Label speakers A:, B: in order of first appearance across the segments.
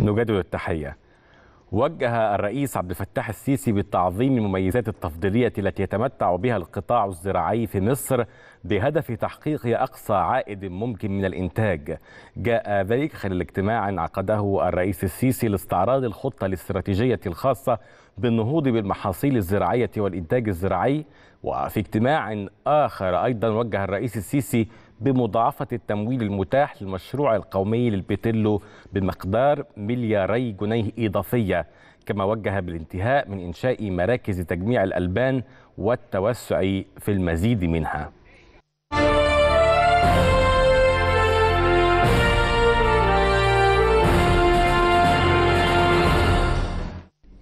A: نجدد التحية وجه الرئيس عبد الفتاح السيسي بالتعظيم المميزات التفضيلية التي يتمتع بها القطاع الزراعي في مصر بهدف تحقيق أقصى عائد ممكن من الإنتاج جاء ذلك خلال اجتماع عقده الرئيس السيسي لاستعراض الخطة الاستراتيجية الخاصة بالنهوض بالمحاصيل الزراعية والإنتاج الزراعي وفي اجتماع آخر أيضا وجه الرئيس السيسي بمضاعفة التمويل المتاح للمشروع القومي للبيتيلو بمقدار ملياري جنيه إضافية كما وجه بالانتهاء من إنشاء مراكز تجميع الألبان والتوسع في المزيد منها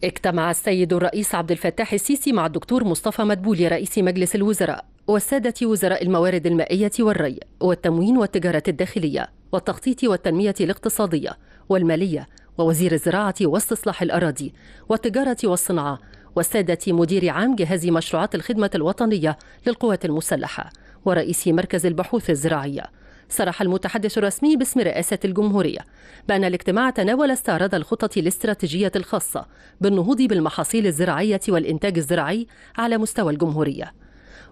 B: اجتمع السيد الرئيس عبد الفتاح السيسي مع الدكتور مصطفى مدبولي رئيس مجلس الوزراء والسادة وزراء الموارد المائية والري والتموين والتجارة الداخلية والتخطيط والتنمية الاقتصادية والمالية ووزير الزراعة واستصلاح الأراضي والتجارة والصناعة والسادة مدير عام جهاز مشروعات الخدمة الوطنية للقوات المسلحة ورئيس مركز البحوث الزراعية صرح المتحدث الرسمي باسم رئاسة الجمهورية بأن الاجتماع تناول استعراض الخطط الاستراتيجية الخاصة بالنهوض بالمحاصيل الزراعية والإنتاج الزراعي على مستوى الجمهورية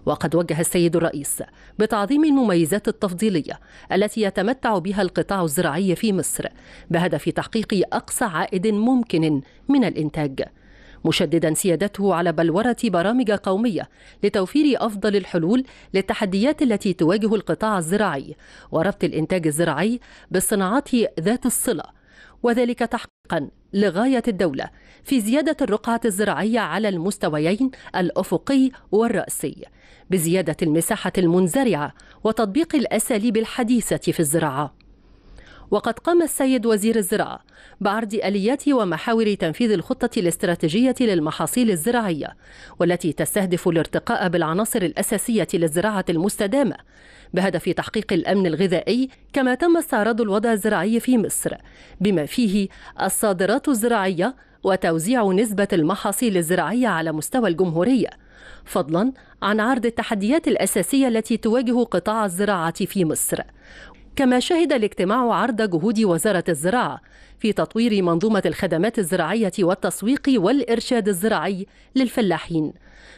B: وقد وجه السيد الرئيس بتعظيم المميزات التفضيليه التي يتمتع بها القطاع الزراعي في مصر بهدف تحقيق اقصى عائد ممكن من الانتاج مشددا سيادته على بلورة برامج قومية لتوفير أفضل الحلول للتحديات التي تواجه القطاع الزراعي وربط الإنتاج الزراعي بالصناعات ذات الصلة وذلك تحقيقا لغاية الدولة في زيادة الرقعة الزراعية على المستويين الأفقي والرأسي بزيادة المساحة المنزرعة وتطبيق الأساليب الحديثة في الزراعة وقد قام السيد وزير الزراعة بعرض آليات ومحاور تنفيذ الخطة الاستراتيجية للمحاصيل الزراعية والتي تستهدف الارتقاء بالعناصر الأساسية للزراعة المستدامة بهدف تحقيق الأمن الغذائي كما تم استعراض الوضع الزراعي في مصر بما فيه الصادرات الزراعية وتوزيع نسبة المحاصيل الزراعية على مستوى الجمهورية فضلا عن عرض التحديات الأساسية التي تواجه قطاع الزراعة في مصر كما شهد الاجتماع عرض جهود وزارة الزراعة في تطوير منظومة الخدمات الزراعية والتسويق والإرشاد الزراعي للفلاحين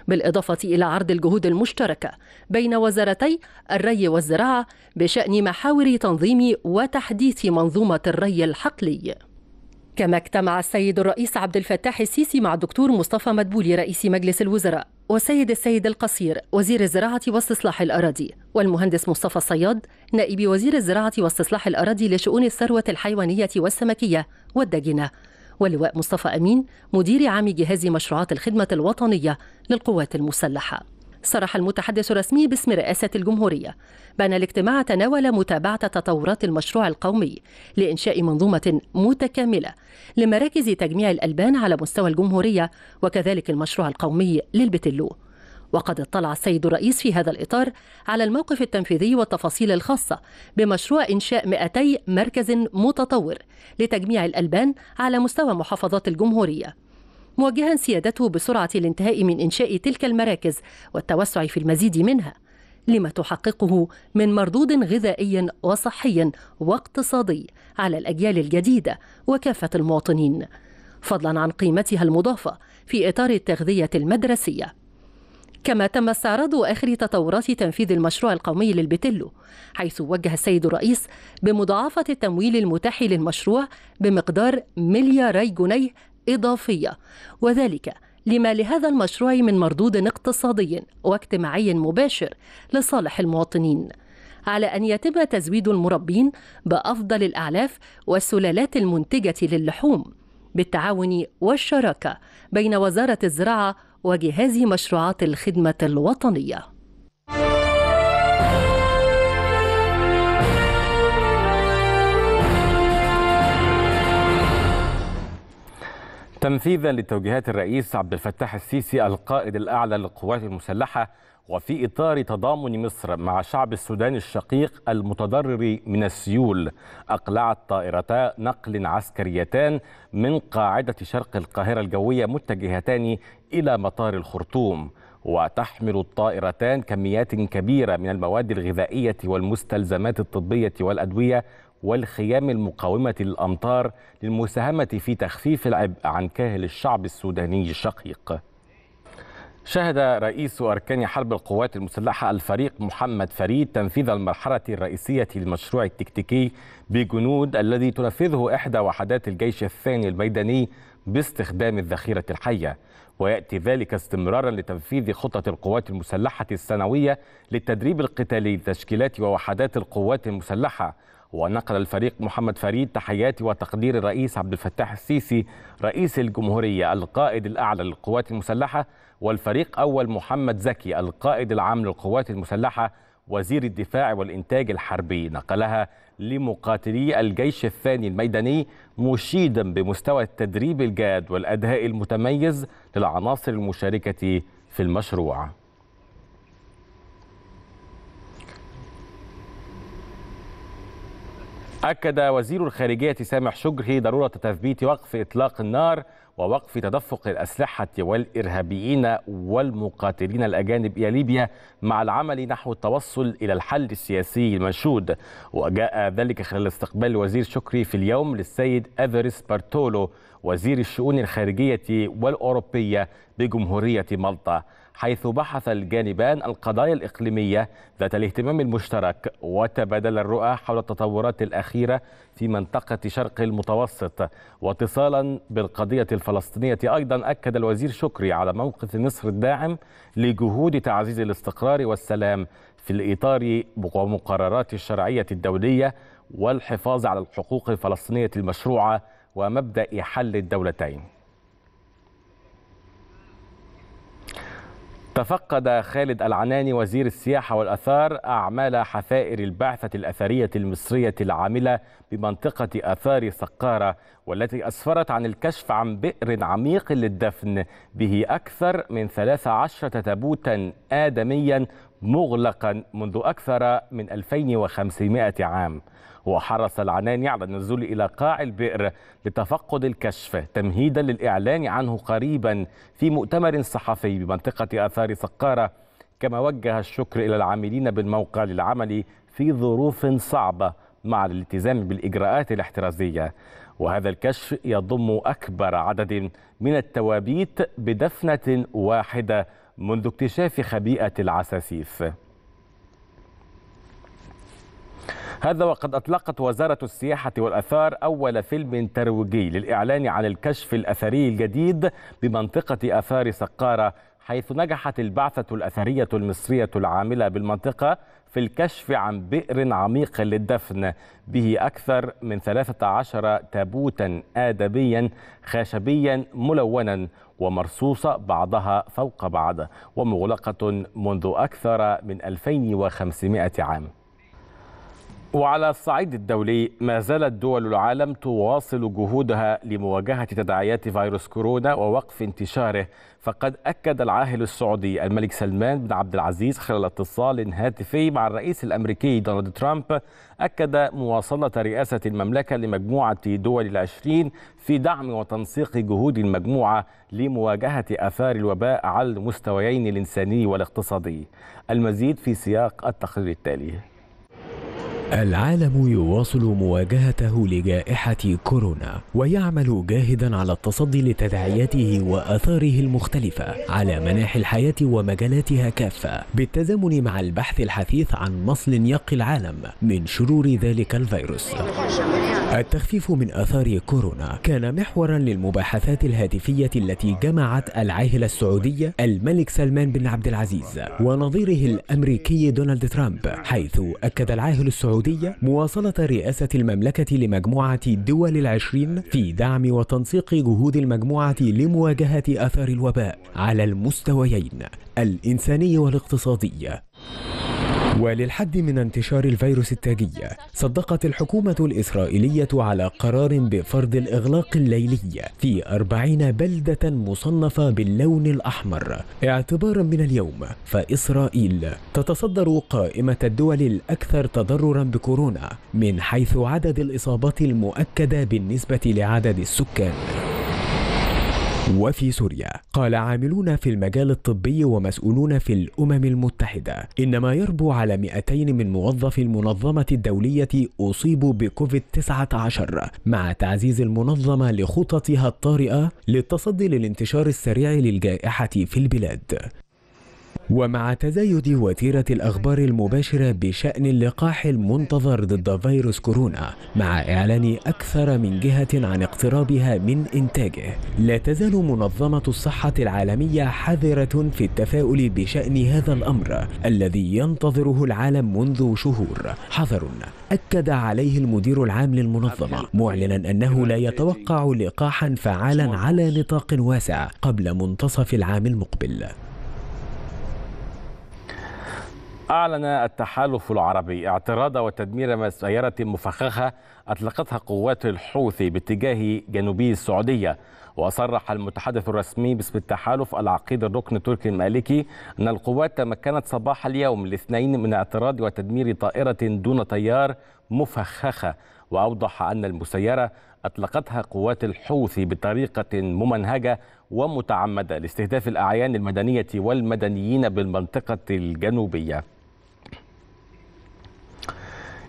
B: بالإضافة إلى عرض الجهود المشتركة بين وزارتي الري والزراعة بشأن محاور تنظيم وتحديث منظومة الري الحقلي كما اجتمع السيد الرئيس عبد الفتاح السيسي مع الدكتور مصطفى مدبولي رئيس مجلس الوزراء والسيد السيد القصير وزير الزراعة واستصلاح الأراضي والمهندس مصطفى الصياد نائب وزير الزراعة واستصلاح الأراضي لشؤون الثروة الحيوانية والسمكية والدجنة واللواء مصطفى أمين مدير عام جهاز مشروعات الخدمة الوطنية للقوات المسلحة صرح المتحدث الرسمي باسم رئاسة الجمهورية بأن الاجتماع تناول متابعة تطورات المشروع القومي لإنشاء منظومة متكاملة لمراكز تجميع الألبان على مستوى الجمهورية وكذلك المشروع القومي للبتلو وقد اطلع السيد الرئيس في هذا الإطار على الموقف التنفيذي والتفاصيل الخاصة بمشروع إنشاء 200 مركز متطور لتجميع الألبان على مستوى محافظات الجمهورية موجها سيادته بسرعة الانتهاء من إنشاء تلك المراكز والتوسع في المزيد منها لما تحققه من مردود غذائي وصحي واقتصادي على الأجيال الجديدة وكافة المواطنين فضلا عن قيمتها المضافة في إطار التغذية المدرسية كما تم استعراض آخر تطورات تنفيذ المشروع القومي للبتلو حيث وجه السيد الرئيس بمضاعفة التمويل المتاح للمشروع بمقدار ملياري جنيه إضافية وذلك لما لهذا المشروع من مردود اقتصادي واجتماعي مباشر لصالح المواطنين على أن يتم تزويد المربين بأفضل الأعلاف والسلالات المنتجة للحوم بالتعاون والشراكة بين وزارة الزراعة وجهاز مشروعات الخدمة الوطنية
A: تنفيذا لتوجيهات الرئيس عبد الفتاح السيسي القائد الأعلى للقوات المسلحة وفي إطار تضامن مصر مع شعب السودان الشقيق المتضرر من السيول أقلعت طائرتا نقل عسكريتان من قاعدة شرق القاهرة الجوية متجهتان إلى مطار الخرطوم وتحمل الطائرتان كميات كبيرة من المواد الغذائية والمستلزمات الطبية والأدوية والخيام المقاومة للأمطار للمساهمة في تخفيف العبء عن كاهل الشعب السوداني الشقيق شهد رئيس أركان حرب القوات المسلحة الفريق محمد فريد تنفيذ المرحلة الرئيسية للمشروع التكتيكي بجنود الذي تنفذه إحدى وحدات الجيش الثاني الميداني باستخدام الذخيرة الحية ويأتي ذلك استمرارا لتنفيذ خطة القوات المسلحة السنوية للتدريب القتالي لتشكيلات ووحدات القوات المسلحة ونقل الفريق محمد فريد تحيات وتقدير الرئيس عبد الفتاح السيسي رئيس الجمهورية القائد الأعلى للقوات المسلحة والفريق أول محمد زكي القائد العام للقوات المسلحة وزير الدفاع والإنتاج الحربي نقلها لمقاتلي الجيش الثاني الميداني مشيدا بمستوى التدريب الجاد والأداء المتميز للعناصر المشاركة في المشروع أكد وزير الخارجية سامح شكري ضرورة تثبيت وقف إطلاق النار ووقف تدفق الأسلحة والإرهابيين والمقاتلين الأجانب إلى ليبيا مع العمل نحو التوصل إلى الحل السياسي المنشود وجاء ذلك خلال استقبال وزير شكري في اليوم للسيد أفريس بارتولو وزير الشؤون الخارجية والأوروبية بجمهورية مالطا حيث بحث الجانبان القضايا الإقليمية ذات الاهتمام المشترك وتبادل الرؤى حول التطورات الأخيرة في منطقة شرق المتوسط واتصالا بالقضية الفلسطينية أيضا أكد الوزير شكري على موقف مصر الداعم لجهود تعزيز الاستقرار والسلام في الإطار ومقررات الشرعية الدولية والحفاظ على الحقوق الفلسطينية المشروعة ومبدأ حل الدولتين تفقد خالد العناني وزير السياحة والأثار أعمال حفائر البعثة الأثرية المصرية العاملة بمنطقة أثار سقارة والتي أسفرت عن الكشف عن بئر عميق للدفن به أكثر من 13 تابوتا آدميا مغلقا منذ أكثر من 2500 عام وحرص العنان على النزول إلى قاع البئر لتفقد الكشف تمهيدا للإعلان عنه قريبا في مؤتمر صحفي بمنطقة آثار سقارة كما وجه الشكر إلى العاملين بالموقع للعمل في ظروف صعبة مع الالتزام بالإجراءات الاحترازية وهذا الكشف يضم أكبر عدد من التوابيت بدفنة واحدة منذ اكتشاف خبيئة العساسيف هذا وقد أطلقت وزارة السياحة والأثار أول فيلم ترويجي للإعلان عن الكشف الأثري الجديد بمنطقة آثار سقارة حيث نجحت البعثة الأثرية المصرية العاملة بالمنطقة في الكشف عن بئر عميق للدفن به أكثر من 13 تابوتا آدبيا خشبيا ملونا ومرصوصة بعضها فوق بعض ومغلقة منذ أكثر من 2500 عام وعلى الصعيد الدولي ما زالت دول العالم تواصل جهودها لمواجهة تداعيات فيروس كورونا ووقف انتشاره فقد أكد العاهل السعودي الملك سلمان بن عبد العزيز خلال اتصال هاتفي مع الرئيس الأمريكي دونالد ترامب أكد مواصلة رئاسة المملكة لمجموعة دول العشرين في دعم وتنسيق جهود المجموعة لمواجهة آثار الوباء على المستويين الإنساني والاقتصادي المزيد في سياق التقرير
C: التالي العالم يواصل مواجهته لجائحة كورونا ويعمل جاهدا على التصدي لتداعياته وآثاره المختلفة على مناحي الحياة ومجالاتها كافة بالتزامن مع البحث الحثيث عن مصل يقي العالم من شرور ذلك الفيروس التخفيف من آثار كورونا كان محورا للمباحثات الهاتفية التي جمعت العاهلة السعودية الملك سلمان بن عبد العزيز ونظيره الأمريكي دونالد ترامب حيث أكد العاهل السعودي السعودية مواصلة رئاسة المملكة لمجموعة الدول العشرين في دعم وتنسيق جهود المجموعة لمواجهة أثر الوباء على المستويين الإنساني والاقتصادي وللحد من انتشار الفيروس التاجي صدقت الحكومة الإسرائيلية على قرار بفرض الإغلاق الليلي في أربعين بلدة مصنفة باللون الأحمر اعتبارا من اليوم فإسرائيل تتصدر قائمة الدول الأكثر تضررا بكورونا من حيث عدد الإصابات المؤكدة بالنسبة لعدد السكان وفي سوريا قال عاملون في المجال الطبي ومسؤولون في الأمم المتحدة إن ما يربو على 200 من موظفي المنظمة الدولية أصيبوا بكوفيد-19 مع تعزيز المنظمة لخططها الطارئة للتصدي للانتشار السريع للجائحة في البلاد ومع تزايد وتيرة الأخبار المباشرة بشأن اللقاح المنتظر ضد فيروس كورونا مع إعلان أكثر من جهة عن اقترابها من إنتاجه لا تزال منظمة الصحة العالمية حذرة في التفاؤل بشأن هذا الأمر الذي ينتظره العالم منذ شهور حذر أكد عليه المدير العام للمنظمة معلنا أنه لا يتوقع لقاحا فعالا على نطاق واسع قبل منتصف العام المقبل
A: أعلن التحالف العربي اعتراض وتدمير مسيرة مفخخة أطلقتها قوات الحوثي باتجاه جنوبي السعودية وصرح المتحدث الرسمي باسم التحالف العقيد الركن التركي المالكي أن القوات تمكنت صباح اليوم الاثنين من اعتراض وتدمير طائرة دون طيار مفخخة وأوضح أن المسيرة أطلقتها قوات الحوثي بطريقة ممنهجة ومتعمدة لاستهداف الأعيان المدنية والمدنيين بالمنطقة الجنوبية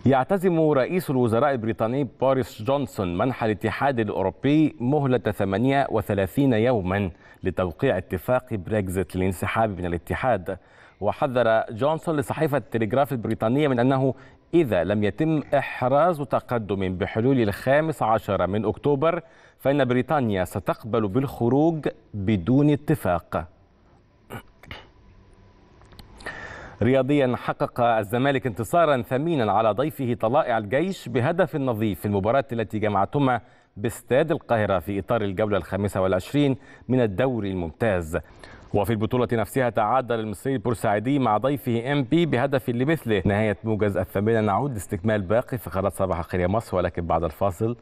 A: يعتزم رئيس الوزراء البريطاني بوريس جونسون منح الاتحاد الأوروبي مهلة 38 يوما لتوقيع اتفاق بريكزيت للانسحاب من الاتحاد وحذر جونسون لصحيفة التلغراف البريطانية من أنه إذا لم يتم إحراز تقدم بحلول الخامس عشر من أكتوبر فإن بريطانيا ستقبل بالخروج بدون اتفاق رياضيا حقق الزمالك انتصارا ثمينا على ضيفه طلائع الجيش بهدف نظيف في المباراة التي جمعتهما باستاد القاهرة في إطار الجولة الخامسة والعشرين من الدوري الممتاز وفي البطولة نفسها تعادل المصري البورسعيدي مع ضيفه ام بي بهدف لمثله نهاية موجز الثمانية نعود لاستكمال باقي فقرات صباح خير يا مصر ولكن بعد الفاصل